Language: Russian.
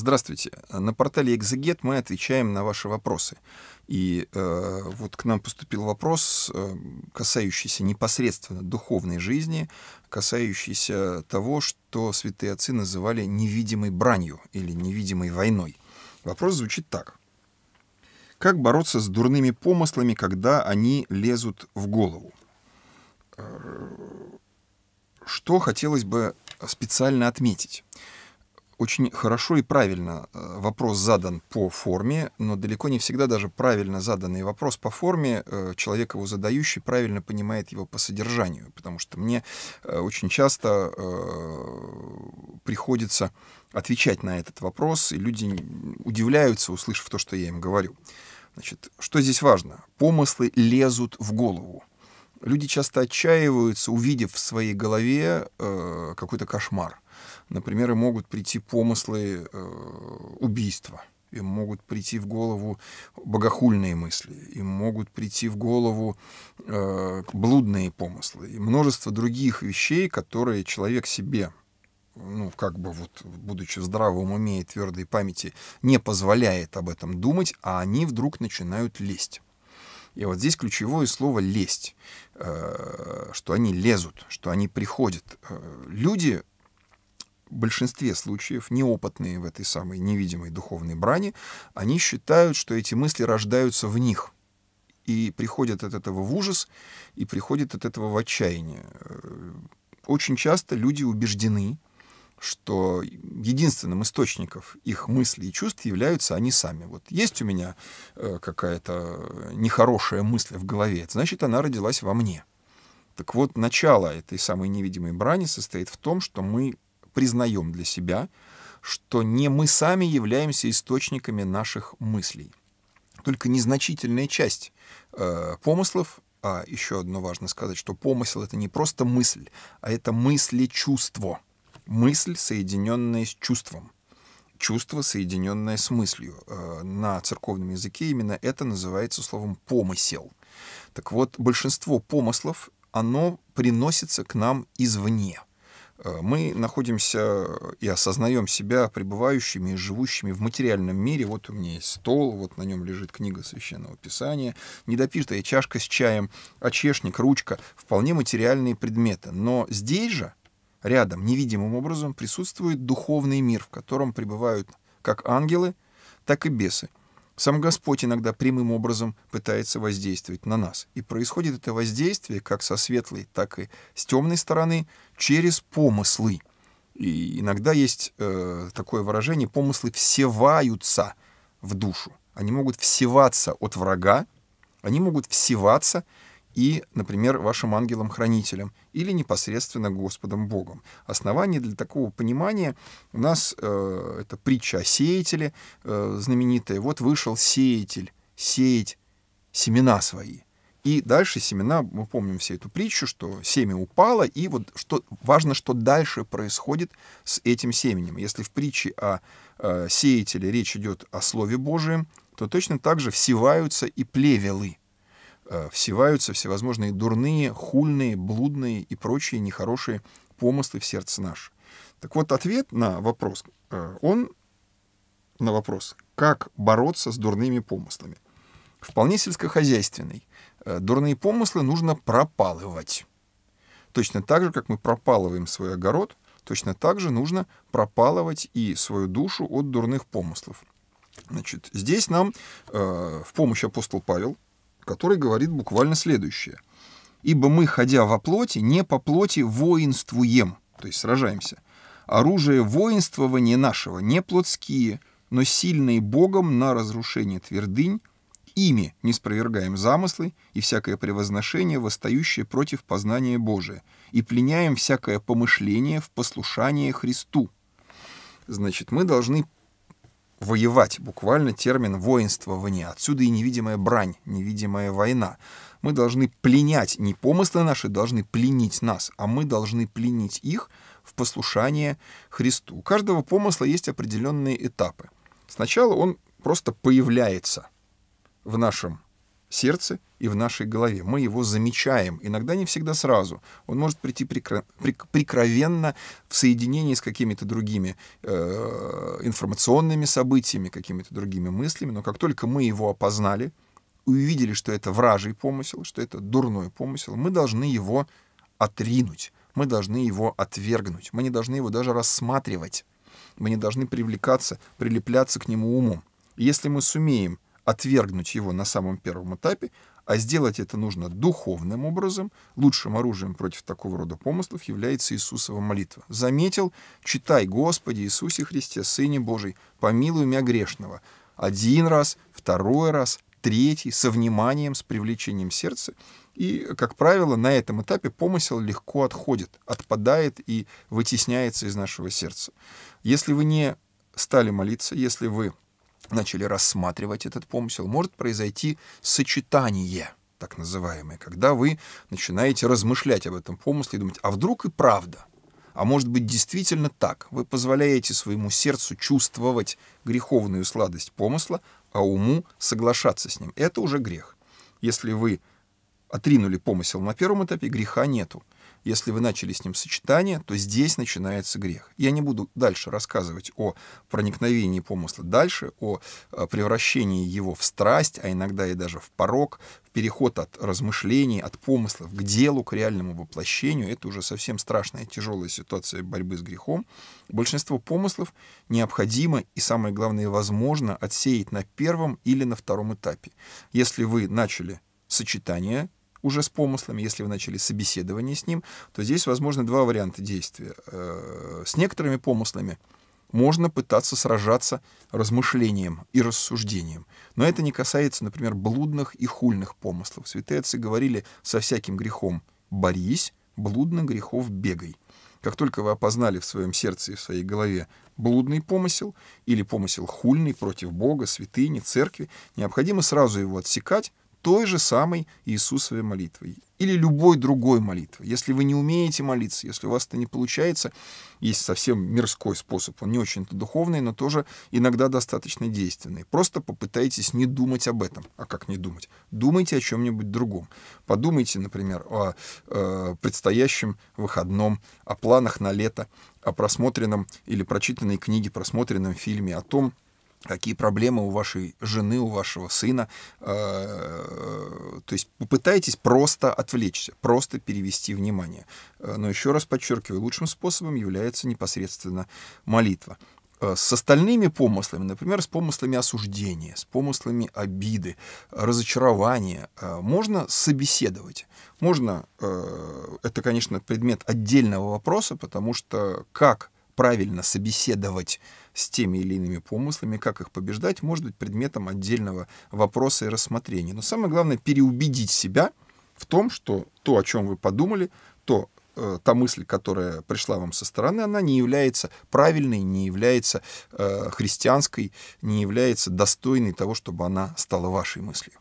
Здравствуйте. На портале Exeget мы отвечаем на ваши вопросы. И э, вот к нам поступил вопрос, э, касающийся непосредственно духовной жизни, касающийся того, что святые отцы называли невидимой бранью или невидимой войной. Вопрос звучит так. Как бороться с дурными помыслами, когда они лезут в голову? Э, что хотелось бы специально отметить? очень хорошо и правильно э, вопрос задан по форме, но далеко не всегда даже правильно заданный вопрос по форме э, человек его задающий правильно понимает его по содержанию, потому что мне э, очень часто приходится отвечать на этот вопрос, и люди удивляются, услышав то, что я им говорю. Значит, что здесь важно? Помыслы лезут в голову. Люди часто отчаиваются, увидев в своей голове э, какой-то кошмар. Например, им могут прийти помыслы э, убийства, им могут прийти в голову богохульные мысли, им могут прийти в голову э, блудные помыслы и множество других вещей, которые человек себе ну, как бы вот, будучи здравым, здравом уме и твердой памяти, не позволяет об этом думать, а они вдруг начинают лезть. И вот здесь ключевое слово «лезть», э, что они лезут, что они приходят. Э, люди в большинстве случаев, неопытные в этой самой невидимой духовной брани, они считают, что эти мысли рождаются в них – и приходят от этого в ужас, и приходят от этого в отчаяние. Э, очень часто люди убеждены, что единственным источником их мыслей и чувств являются они сами. Вот есть у меня э, какая-то нехорошая мысль в голове, значит, она родилась во мне. Так вот, начало этой самой невидимой брани состоит в том, что мы признаем для себя, что не мы сами являемся источниками наших мыслей. Только незначительная часть э, помыслов а еще одно важно сказать, что помысел — это не просто мысль, а это мысли-чувство мысль, соединенная с чувством. Чувство, соединенное с мыслью. Э, на церковном языке именно это называется словом «помысел». Так вот, большинство помыслов, оно приносится к нам извне. Э, мы находимся и осознаем себя пребывающими и живущими в материальном мире. Вот у меня есть стол, вот на нем лежит книга Священного Писания, недопитая чашка с чаем, очешник, ручка — вполне материальные предметы. Но здесь же — рядом невидимым образом присутствует духовный мир, в котором пребывают как ангелы, так и бесы. Сам Господь иногда прямым образом пытается воздействовать на нас. И происходит это воздействие как со светлой, так и с темной стороны через помыслы. И иногда есть э, такое выражение, помыслы всеваются в душу. Они могут всеваться от врага, они могут всеваться и, например, вашим ангелом-хранителем или непосредственно Господом Богом. Основание для такого понимания у нас э, это притча о сеятеле э, знаменитая. Вот вышел сеятель сеять семена свои. И дальше семена, мы помним всю эту притчу, что семя упало, и вот что, важно, что дальше происходит с этим семенем. Если в притче о э, сеятеле речь идет о Слове Божием, то точно так же всеваются и плевелы Э, всеваются всевозможные дурные, хульные, блудные и прочие нехорошие помыслы в сердце наше. Так вот, ответ на вопрос, э, он на вопрос, как бороться с дурными помыслами. Вполне сельскохозяйственный. Э, дурные помыслы нужно пропалывать. Точно так же, как мы пропалываем свой огород, точно так же нужно пропалывать и свою душу от дурных помыслов. Значит, здесь нам э, в помощь апостол Павел – который говорит буквально следующее. «Ибо мы, ходя во плоти, не по плоти воинствуем», то есть сражаемся. «Оружие воинствования нашего не плотские, но сильные Богом на разрушение твердынь, ими не спровергаем замыслы и всякое превозношение, восстающее против познания Божия, и пленяем всякое помышление в послушание Христу». Значит, мы должны воевать, буквально термин воинствование. Отсюда и невидимая брань, невидимая война. Мы должны пленять, не помыслы наши должны пленить нас, а мы должны пленить их в послушание Христу. У каждого помысла есть определенные этапы. Сначала он просто появляется в нашем сердце и в нашей голове. Мы его замечаем, иногда не всегда сразу. Он может прийти прикро... прикровенно в соединении с какими-то другими э, информационными событиями, какими-то другими мыслями, но как только мы его опознали, увидели, что это вражий помысел, что это дурной помысел, мы должны его отринуть, мы должны его отвергнуть, мы не должны его даже рассматривать, мы не должны привлекаться, прилепляться к нему умом. если мы сумеем отвергнуть его на самом первом этапе, а сделать это нужно духовным образом. Лучшим оружием против такого рода помыслов является Иисусова молитва. Заметил, читай, Господи Иисусе Христе, Сыне Божий, помилуй меня грешного. Один раз, второй раз, третий, со вниманием, с привлечением сердца. И, как правило, на этом этапе помысел легко отходит, отпадает и вытесняется из нашего сердца. Если вы не стали молиться, если вы начали рассматривать этот помысел, может произойти сочетание, так называемое, когда вы начинаете размышлять об этом помысле и думать, а вдруг и правда, а может быть действительно так, вы позволяете своему сердцу чувствовать греховную сладость помысла, а уму соглашаться с ним. Это уже грех. Если вы отринули помысел на первом этапе, греха нету. Если вы начали с ним сочетание, то здесь начинается грех. Я не буду дальше рассказывать о проникновении помысла дальше, о э, превращении его в страсть, а иногда и даже в порог, в переход от размышлений, от помыслов к делу, к реальному воплощению. Это уже совсем страшная, тяжелая ситуация борьбы с грехом. Большинство помыслов необходимо и, самое главное, возможно отсеять на первом или на втором этапе. Если вы начали сочетание уже с помыслами, если вы начали собеседование с ним, то здесь возможны два варианта действия. Э, с некоторыми помыслами можно пытаться сражаться размышлением и рассуждением. Но это не касается, например, блудных и хульных помыслов. Святые отцы говорили со всяким грехом «борись, блудно грехов бегай». Как только вы опознали в своем сердце и в своей голове блудный помысел или помысел хульный против Бога, святыни, церкви, необходимо сразу его отсекать, той же самой Иисусовой молитвой или любой другой молитвы. Если вы не умеете молиться, если у вас это не получается, есть совсем мирской способ, он не очень-то духовный, но тоже иногда достаточно действенный. Просто попытайтесь не думать об этом. А как не думать? Думайте о чем-нибудь другом. Подумайте, например, о э, предстоящем выходном, о планах на лето, о просмотренном или прочитанной книге, просмотренном фильме, о том, какие проблемы у вашей жены, у вашего сына. Э, то есть попытайтесь просто отвлечься, просто перевести внимание. Э, но еще раз подчеркиваю, лучшим способом является непосредственно молитва. Э, с остальными помыслами, например, с помыслами осуждения, с помыслами обиды, разочарования, можно собеседовать. Можно, это, конечно, предмет отдельного вопроса, потому что как правильно собеседовать с теми или иными помыслами, как их побеждать, может быть предметом отдельного вопроса и рассмотрения. Но самое главное — переубедить себя в том, что то, о чем вы подумали, то, э, та мысль, которая пришла вам со стороны, она не является правильной, не является э, христианской, не является достойной того, чтобы она стала вашей мыслью.